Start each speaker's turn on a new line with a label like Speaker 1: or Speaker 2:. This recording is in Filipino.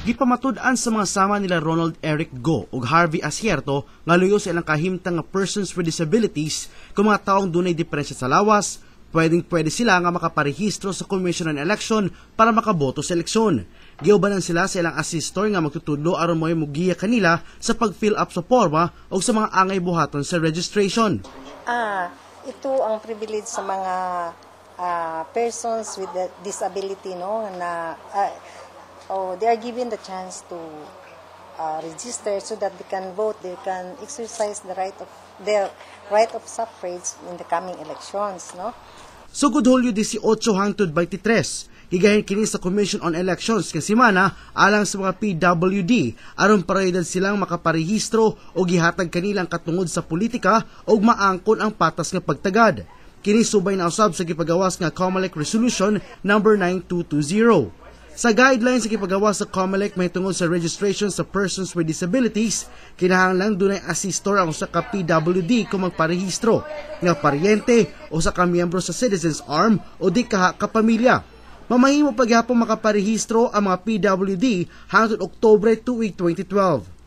Speaker 1: Gipamatud-an sa mga sama nila Ronald Eric Go ug Harvey Asierto nga luyo sa ilang kahimtang nga persons with disabilities kung mga taong dunay diferensya sa lawas, pwedeng pwede sila nga makaparehistro sa Commission on Election para makaboto sa eleksyon. Giubanan sila sa ilang assistor nga magtutudlo aron mo'y mugiya kanila sa pag-fill up sa forma o sa mga angay buhaton sa registration.
Speaker 2: Ah, ito ang privilege sa mga uh, persons with disability no na uh, oh, they are given the chance to uh, register so that they can vote, they can exercise the right of their right of suffrage in the coming elections,
Speaker 1: no? Sugod so, Hulyo you this 23, gigahin kini sa Commission on Elections nga semana alang sa mga PWD aron paraydan silang makaparehistro o gihatag kanilang katungod sa politika o maangkon ang patas nga pagtagad. Kini subay na usab sa gipagawas nga COMELEC Resolution number 9220. Sa guidelines sa kipagawa sa COMELEC may tungod sa registration sa persons with disabilities, kinahanglan dunay assistor ang usa ka PWD kung magparehistro nga paryente o sa ka miyembro sa Citizens Arm o di kaha ka pamilya. Mamahimo pagyapon makaparehistro ang mga PWD hangtod Oktubre 2, 2012.